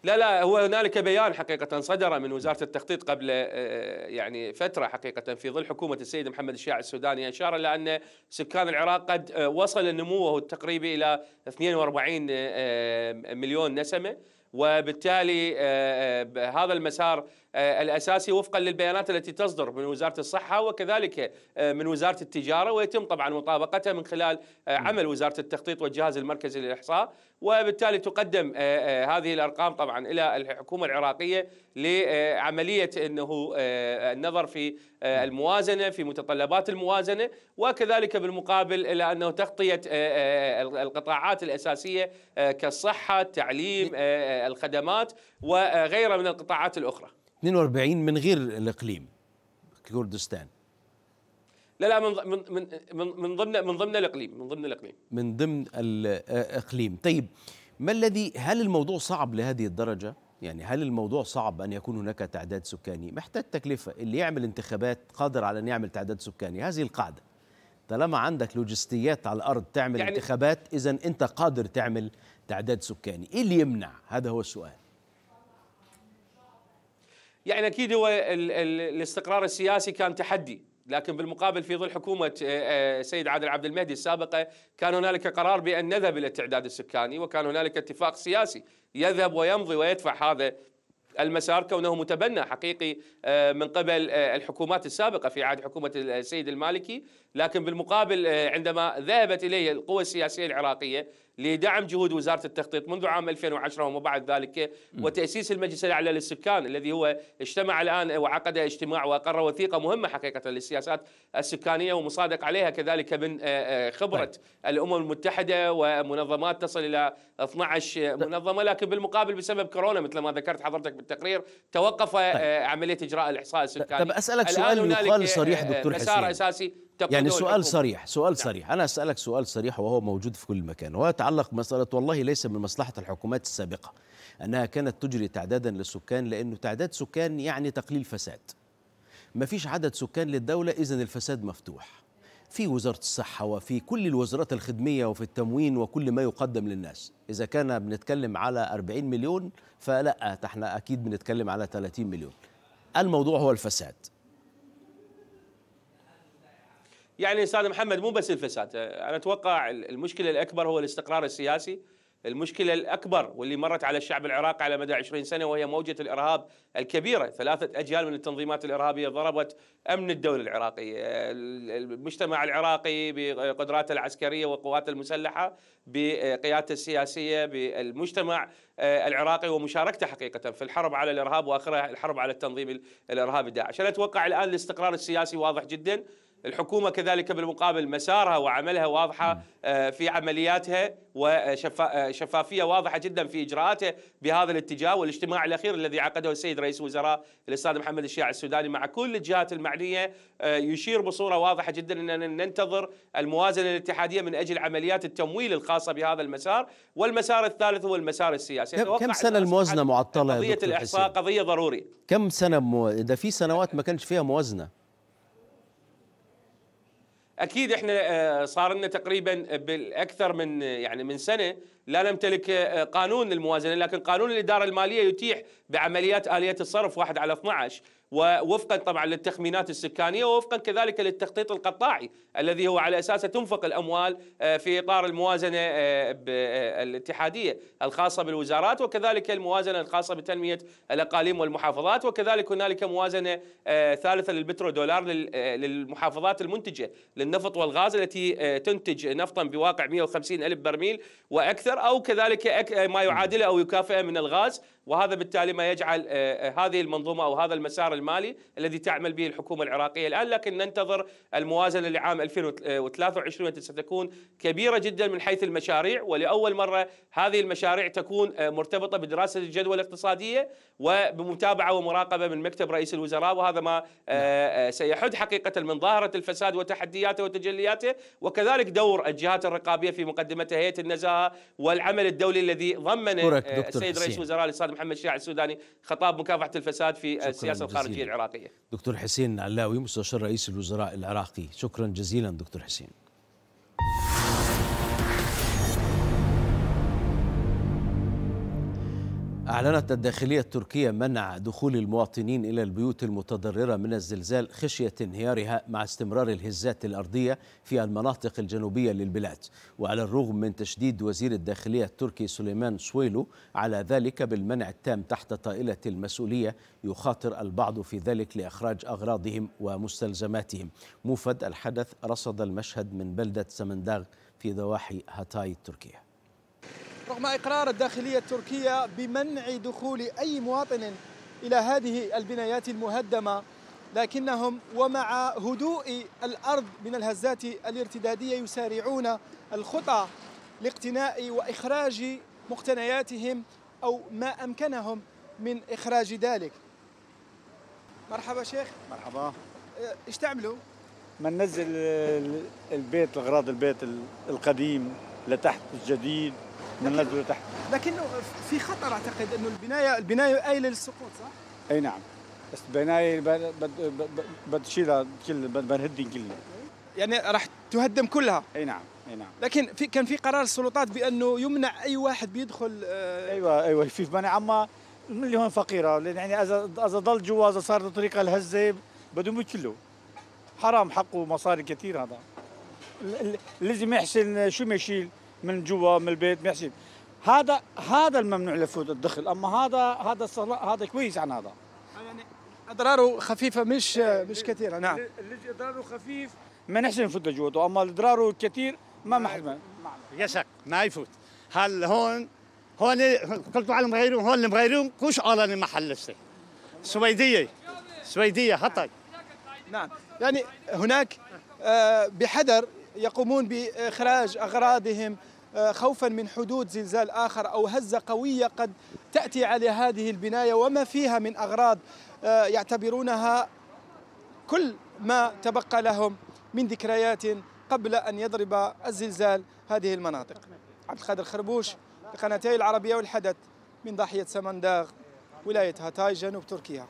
[SPEAKER 9] لا لا هو هنالك بيان حقيقة صدر من وزارة التخطيط قبل آه، آه، يعني فترة حقيقة في ظل حكومة السيد محمد الشياع السوداني أشار إلى أن سكان العراق قد وصل نموه التقريبي إلى 42 مليون نسمة وبالتالي هذا المسار آه، الاساسي وفقا للبيانات التي تصدر من وزاره الصحه وكذلك آه، من وزاره التجاره ويتم طبعا مطابقتها من خلال آه، نعم. عمل وزاره التخطيط والجهاز المركزي للاحصاء وبالتالي تقدم هذه الارقام طبعا الى الحكومه العراقيه لعمليه انه النظر في نعم. الموازنه في متطلبات الموازنه وكذلك بالمقابل الى انه تغطيه القطاعات الاساسيه كالصحه، التعليم، الخدمات وغيرها من القطاعات الاخرى.
[SPEAKER 1] 42 من غير الاقليم كردستان
[SPEAKER 9] لا لا من من من من ضمن من ضمن الاقليم من ضمن الاقليم
[SPEAKER 1] من ضمن الاقليم آه، طيب ما الذي هل الموضوع صعب لهذه الدرجه يعني هل الموضوع صعب ان يكون هناك تعداد سكاني محتاج تكلفه اللي يعمل انتخابات قادر على ان يعمل تعداد سكاني هذه القاعده طالما عندك لوجستيات على الارض تعمل يعني انتخابات اذا انت قادر تعمل تعداد سكاني ايه اللي يمنع هذا هو السؤال
[SPEAKER 9] يعني اكيد هو الـ الـ الاستقرار السياسي كان تحدي لكن بالمقابل في ظل حكومة السيد آه، آه، عادل عبد المهدي السابقة كان هنالك قرار بأن نذهب إلى التعداد السكاني وكان هنالك اتفاق سياسي يذهب ويمضي ويدفع هذا المسار كونه متبنى حقيقي آه، من قبل الحكومات السابقة في عهد حكومة السيد المالكي لكن بالمقابل عندما ذهبت إليه القوى السياسية العراقية لدعم جهود وزاره التخطيط منذ عام 2010 وما بعد ذلك وتاسيس المجلس الاعلى للسكان الذي هو اجتمع الان وعقد اجتماع واقر وثيقه مهمه حقيقه للسياسات السكانيه ومصادق عليها كذلك من آه، آه، خبره طيب. الامم المتحده ومنظمات تصل الى 12 طيب. منظمه لكن بالمقابل بسبب كورونا مثل ما ذكرت حضرتك بالتقرير توقف آه، طيب. عمليه اجراء الاحصاء السكاني طب اسالك سؤال يقال صريح دكتور حسين مسار اساسي يعني سؤال
[SPEAKER 1] صريح سؤال نعم. صريح أنا أسألك سؤال صريح وهو موجود في كل مكان ويتعلق بمساله والله ليس من مصلحة الحكومات السابقة أنها كانت تجري تعدادا للسكان لأنه تعداد سكان يعني تقليل فساد ما فيش عدد سكان للدولة إذا الفساد مفتوح في وزارة الصحة وفي كل الوزارات الخدمية وفي التموين وكل ما يقدم للناس إذا كان بنتكلم على 40 مليون فلا احنا أكيد بنتكلم على 30 مليون الموضوع هو الفساد
[SPEAKER 9] يعني استاذ محمد مو بس الفساد آه، انا اتوقع المشكله الاكبر هو الاستقرار السياسي المشكله الاكبر واللي مرت على الشعب العراقي على مدى 20 سنه وهي موجه الارهاب الكبيره، ثلاثه اجيال من التنظيمات الارهابيه ضربت امن الدوله العراقيه، المجتمع العراقي بقدراته العسكريه وقواته المسلحه بقيادته السياسيه بالمجتمع آه، العراقي ومشاركته حقيقه في الحرب على الارهاب واخرها الحرب على التنظيم الارهابي داعش، انا اتوقع الان الاستقرار السياسي واضح جدا، الحكومه كذلك بالمقابل مسارها وعملها واضحه آه، في عملياتها وشفافيه آه، واضحه جدا في اجراءاتها بهذا الاتجاه والاجتماع الاخير الذي عقده السيد رئيس الوزراء الاستاذ محمد الشيع السوداني مع كل الجهات المعنيه آه، يشير بصوره واضحه جدا اننا ننتظر الموازنه الاتحاديه من اجل عمليات التمويل الخاصه بهذا المسار والمسار الثالث هو المسار السياسي كم سنه الموازنه
[SPEAKER 1] معطله قضيه الاحصاء
[SPEAKER 9] قضيه ضروريه
[SPEAKER 1] كم سنه مو... ده في سنوات ما كانش فيها موازنه
[SPEAKER 9] اكيد احنا آه، صار لنا تقريبا بالاكثر من آه، يعني من سنه لا نمتلك آه، قانون الموازنه لكن قانون الاداره الماليه يتيح بعمليات اليه الصرف واحد على 12 ووفقا طبعا للتخمينات السكانيه ووفقا كذلك للتخطيط القطاعي الذي هو على اساسه تنفق الاموال آه، في اطار الموازنه آه، الاتحاديه الخاصه بالوزارات وكذلك الموازنه الخاصه بتنميه الاقاليم والمحافظات وكذلك هنالك موازنه ثالثه للبترول دولار للمحافظات المنتجه للنفط والغاز التي تنتج نفطا بواقع 150 الف برميل واكثر اكثر او كذلك ما يعادله او يكافئه من الغاز وهذا بالتالي ما يجعل آه، آه، هذه المنظومه او هذا المسار المالي الذي تعمل به الحكومه العراقيه الان لكن ننتظر الموازنه لعام 2023 التي ستكون كبيره جدا من حيث المشاريع ولاول مره هذه المشاريع تكون آه، مرتبطه بدراسه الجدوى الاقتصاديه وبمتابعه ومراقبه من مكتب رئيس الوزراء وهذا ما سيحد حقيقه من ظاهره الفساد وتحدياته وتجلياته وكذلك دور الجهات الرقابيه في مقدمتها هيئه النزاهه والعمل الدولي الذي ضمن السيد آه، رئيس الوزراء الاستاذ محمد شاع السوداني خطاب مكافحه الفساد في السياسه الخارجيه العراقيه.
[SPEAKER 1] دكتور حسين علاوي مستشار رئيس الوزراء العراقي، شكرا جزيلا دكتور حسين. أعلنت الداخلية التركية منع دخول المواطنين إلى البيوت المتضررة من الزلزال خشية انهيارها مع استمرار الهزات الأرضية في المناطق الجنوبية للبلاد وعلى الرغم من تشديد وزير الداخلية التركي سليمان سويلو على ذلك بالمنع التام تحت طائلة المسؤولية يخاطر البعض في ذلك لإخراج أغراضهم ومستلزماتهم موفد الحدث رصد المشهد من بلدة سمنداغ في ضواحي هاتاي التركيه
[SPEAKER 7] رغم إقرار الداخلية التركية بمنع دخول أي مواطن إلى هذه البنايات المهدمة لكنهم ومع هدوء الأرض من الهزات الارتدادية يسارعون الخطى لاقتناء وإخراج مقتنياتهم أو ما أمكنهم من إخراج ذلك مرحبا شيخ مرحبا أه، ايش تعملوا؟ ننزل البيت الغراض البيت القديم لتحت الجديد من نزلوا تحت لكنه في خطر اعتقد انه البنايه البنايه قايله للسقوط صح؟ اي نعم بس البنايه بد تشيلها كل بنهدم كلها يعني راح تهدم كلها اي نعم اي نعم لكن في كان في قرار السلطات بانه يمنع اي واحد بيدخل آه ايوه ايوه في منع اللي مليون فقيره يعني اذا اذا ضل جوا اذا صار طريقه الهزه بدهم يكلوا حرام حقه مصاري كثير هذا لازم يحسن شو ما يشيل من جوا من البيت ما هذا هذا الممنوع لفوت الدخل اما هذا هذا هذا كويس عن هذا يعني اضراره خفيفه مش مش كثيره نعم اللي اضراره خفيف ما نحسن نفوت لجوته اما اضراره كثير ما ما حد
[SPEAKER 3] يشك ما يفوت هل هون هون قلت على المغيرون هون المغيرون كوش على المحل لسه سويديه سويديه هطي
[SPEAKER 4] نعم
[SPEAKER 7] يعني هناك آه، بحذر يقومون باخراج اغراضهم آه، خوفا من حدوث زلزال اخر او هزه قويه قد تاتي على هذه البنايه وما فيها من اغراض آه، يعتبرونها كل ما تبقى لهم من ذكريات قبل ان يضرب الزلزال هذه المناطق. عبد القادر خربوش لقناتي العربيه والحدث من ضاحيه سمنداغ ولايه هاتاي جنوب تركيا.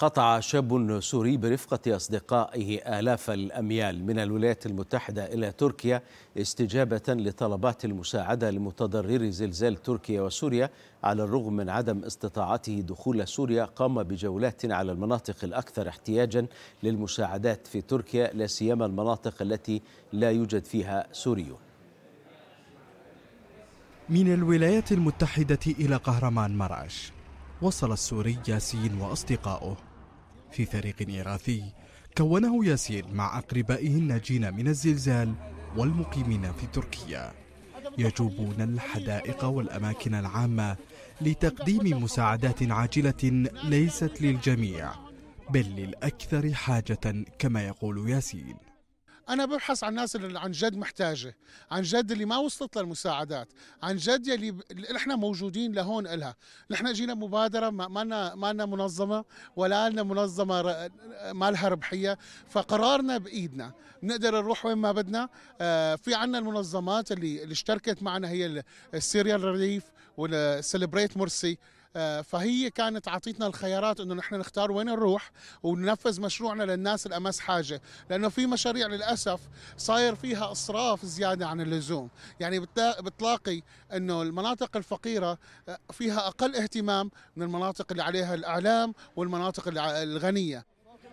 [SPEAKER 1] قطع شاب سوري برفقة أصدقائه آلاف الأميال من الولايات المتحدة إلى تركيا استجابة لطلبات المساعدة لمتضرري زلزال تركيا وسوريا على الرغم من عدم استطاعته دخول سوريا قام بجولات على المناطق الأكثر احتياجا للمساعدات في تركيا لا سيما المناطق التي لا يوجد فيها سوريون
[SPEAKER 4] من الولايات المتحدة إلى قهرمان مرعش وصل السوري ياسين وأصدقاؤه في فريق إغاثي كونه ياسين مع أقربائه الناجين من الزلزال والمقيمين في تركيا يجوبون الحدائق والأماكن العامة لتقديم مساعدات عاجلة ليست للجميع بل للأكثر حاجة كما يقول ياسين
[SPEAKER 9] انا ببحث عن الناس اللي عن جد محتاجه عن جد اللي ما وصلت للمساعدات عن جد يلي احنا موجودين لهون الها نحن اجينا مبادره ما لنا ما لنا منظمه ولا لنا منظمه ما لها ربحيه فقرارنا بايدنا بنقدر نروح وين ما بدنا آه، في عنا المنظمات اللي اللي اشتركت معنا هي السيريال ريليف والسليبريت مرسي آه، فهي كانت عطيتنا الخيارات انه نحن نختار وين نروح وننفذ مشروعنا للناس الامس حاجه لانه في مشاريع للاسف صاير فيها اصراف زياده عن اللزوم يعني بتلاقي انه المناطق الفقيره آه، فيها اقل اهتمام من المناطق اللي عليها الاعلام والمناطق الغنيه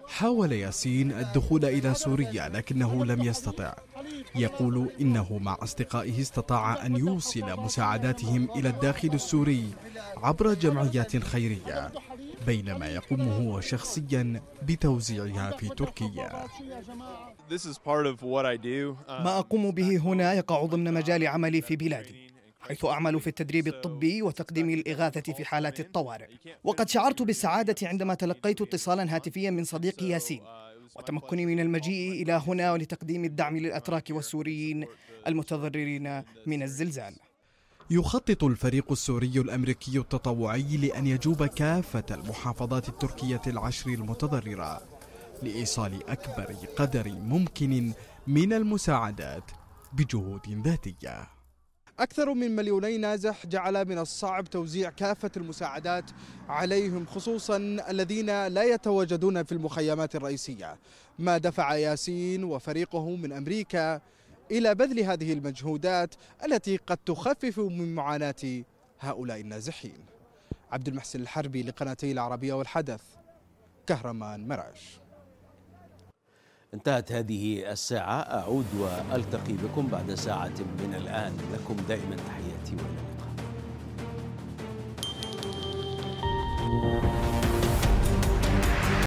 [SPEAKER 4] حاول ياسين الدخول إلى سوريا لكنه لم يستطع يقول إنه مع أصدقائه استطاع أن يوصل مساعداتهم إلى الداخل السوري عبر جمعيات خيرية بينما يقوم هو شخصيا بتوزيعها في تركيا ما أقوم به هنا يقع ضمن مجال عملي في بلادي حيث أعمل في التدريب الطبي وتقديم الإغاثة في حالات الطوارئ وقد شعرت بالسعادة عندما تلقيت اتصالا هاتفيا من صديقي ياسين وتمكني من المجيء إلى هنا ولتقديم الدعم للأتراك والسوريين المتضررين من الزلزال يخطط الفريق السوري الأمريكي التطوعي لأن يجوب كافة المحافظات التركية العشر المتضررة لإيصال أكبر قدر ممكن من المساعدات بجهود ذاتيه أكثر من مليوني نازح جعل من الصعب توزيع كافة المساعدات عليهم خصوصا الذين لا يتواجدون في المخيمات الرئيسية ما دفع ياسين وفريقه من أمريكا إلى بذل هذه المجهودات التي قد تخفف من معاناة هؤلاء النازحين عبد المحسن الحربي لقناتي العربية والحدث كهرمان مراش
[SPEAKER 1] انتهت هذه الساعة أعود وألتقي بكم بعد ساعة من الآن لكم دائما تحياتي والى اللقاء